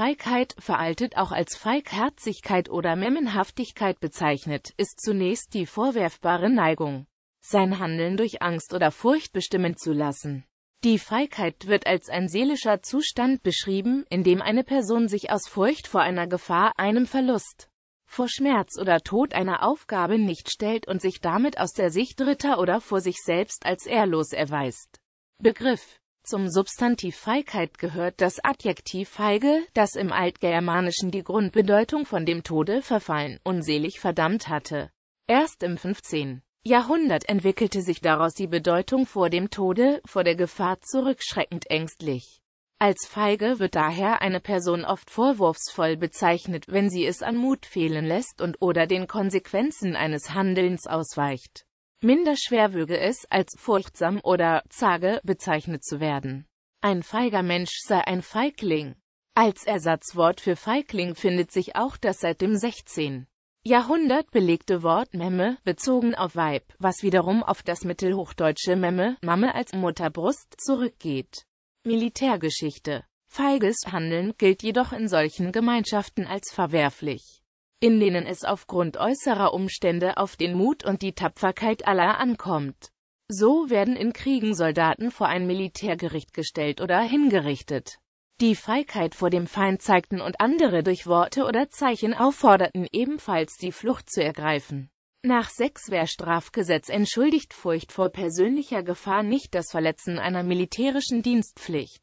Feigheit, veraltet auch als Feigherzigkeit oder Memmenhaftigkeit bezeichnet, ist zunächst die vorwerfbare Neigung, sein Handeln durch Angst oder Furcht bestimmen zu lassen. Die Feigheit wird als ein seelischer Zustand beschrieben, in dem eine Person sich aus Furcht vor einer Gefahr, einem Verlust, vor Schmerz oder Tod einer Aufgabe nicht stellt und sich damit aus der Sicht Dritter oder vor sich selbst als ehrlos erweist. Begriff zum Substantiv Feigheit gehört das Adjektiv feige, das im Altgermanischen die Grundbedeutung von dem Tode verfallen, unselig verdammt hatte. Erst im 15. Jahrhundert entwickelte sich daraus die Bedeutung vor dem Tode, vor der Gefahr zurückschreckend ängstlich. Als feige wird daher eine Person oft vorwurfsvoll bezeichnet, wenn sie es an Mut fehlen lässt und oder den Konsequenzen eines Handelns ausweicht. Minder schwer würde es, als furchtsam oder zage bezeichnet zu werden. Ein feiger Mensch sei ein Feigling. Als Ersatzwort für Feigling findet sich auch das seit dem 16. Jahrhundert belegte Wort Memme bezogen auf Weib, was wiederum auf das mittelhochdeutsche Memme, Mamme als Mutterbrust zurückgeht. Militärgeschichte Feiges Handeln gilt jedoch in solchen Gemeinschaften als verwerflich in denen es aufgrund äußerer Umstände auf den Mut und die Tapferkeit aller ankommt. So werden in Kriegen Soldaten vor ein Militärgericht gestellt oder hingerichtet. Die Feigheit vor dem Feind zeigten und andere durch Worte oder Zeichen aufforderten, ebenfalls die Flucht zu ergreifen. Nach Sechswehrstrafgesetz entschuldigt Furcht vor persönlicher Gefahr nicht das Verletzen einer militärischen Dienstpflicht.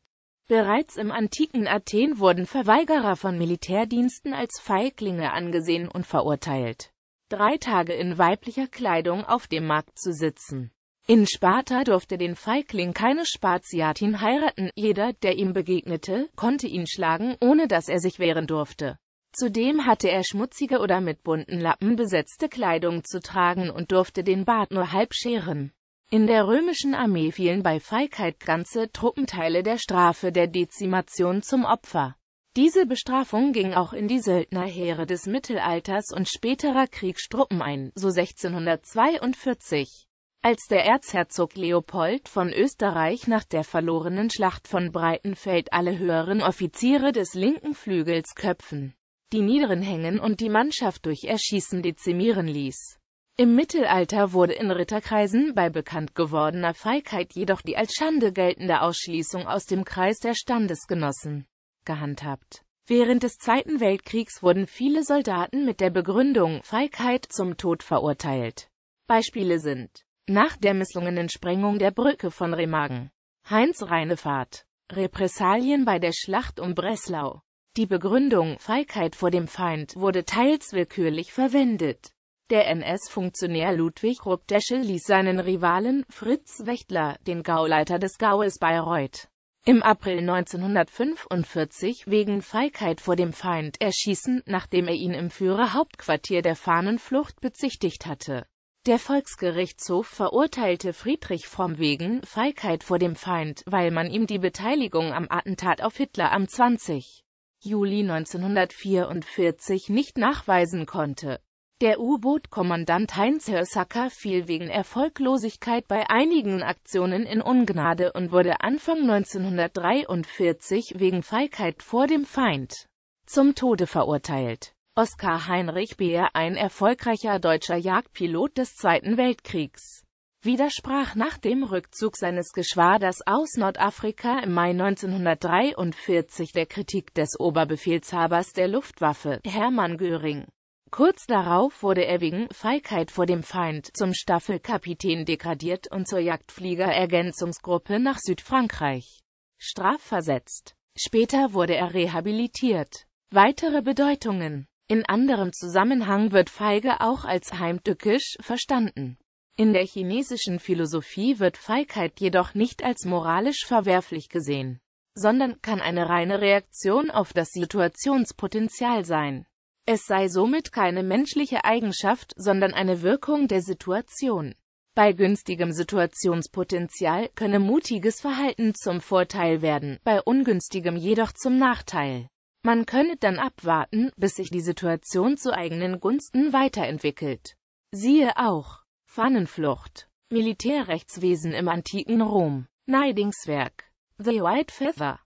Bereits im antiken Athen wurden Verweigerer von Militärdiensten als Feiglinge angesehen und verurteilt. Drei Tage in weiblicher Kleidung auf dem Markt zu sitzen. In Sparta durfte den Feigling keine Spaziatin heiraten, jeder, der ihm begegnete, konnte ihn schlagen, ohne dass er sich wehren durfte. Zudem hatte er schmutzige oder mit bunten Lappen besetzte Kleidung zu tragen und durfte den Bart nur halb scheren. In der römischen Armee fielen bei Feigheit ganze Truppenteile der Strafe der Dezimation zum Opfer. Diese Bestrafung ging auch in die Söldnerheere des Mittelalters und späterer Kriegstruppen ein, so 1642. Als der Erzherzog Leopold von Österreich nach der verlorenen Schlacht von Breitenfeld alle höheren Offiziere des linken Flügels köpfen, die niederen hängen und die Mannschaft durch Erschießen dezimieren ließ im Mittelalter wurde in Ritterkreisen bei bekannt gewordener Feigheit jedoch die als Schande geltende Ausschließung aus dem Kreis der Standesgenossen gehandhabt. Während des Zweiten Weltkriegs wurden viele Soldaten mit der Begründung Feigheit zum Tod verurteilt. Beispiele sind nach der misslungenen Sprengung der Brücke von Remagen, Heinz Reinefahrt, Repressalien bei der Schlacht um Breslau. Die Begründung Feigheit vor dem Feind wurde teils willkürlich verwendet. Der NS-Funktionär Ludwig Rupp ließ seinen Rivalen, Fritz Wächtler, den Gauleiter des Gaues Bayreuth, im April 1945 wegen Feigheit vor dem Feind erschießen, nachdem er ihn im Führerhauptquartier der Fahnenflucht bezichtigt hatte. Der Volksgerichtshof verurteilte Friedrich Fromm wegen Feigheit vor dem Feind, weil man ihm die Beteiligung am Attentat auf Hitler am 20. Juli 1944 nicht nachweisen konnte. Der U-Boot-Kommandant Heinz Hörsacker fiel wegen Erfolglosigkeit bei einigen Aktionen in Ungnade und wurde Anfang 1943 wegen Feigheit vor dem Feind zum Tode verurteilt. Oskar Heinrich Beer, ein erfolgreicher deutscher Jagdpilot des Zweiten Weltkriegs, widersprach nach dem Rückzug seines Geschwaders aus Nordafrika im Mai 1943 der Kritik des Oberbefehlshabers der Luftwaffe, Hermann Göring. Kurz darauf wurde er Feigheit vor dem Feind zum Staffelkapitän degradiert und zur Jagdflieger-Ergänzungsgruppe nach Südfrankreich strafversetzt. Später wurde er rehabilitiert. Weitere Bedeutungen In anderem Zusammenhang wird Feige auch als heimtückisch verstanden. In der chinesischen Philosophie wird Feigheit jedoch nicht als moralisch verwerflich gesehen, sondern kann eine reine Reaktion auf das Situationspotenzial sein. Es sei somit keine menschliche Eigenschaft, sondern eine Wirkung der Situation. Bei günstigem Situationspotenzial könne mutiges Verhalten zum Vorteil werden, bei ungünstigem jedoch zum Nachteil. Man könne dann abwarten, bis sich die Situation zu eigenen Gunsten weiterentwickelt. Siehe auch Pfannenflucht, Militärrechtswesen im antiken Rom, Neidingswerk, The White Feather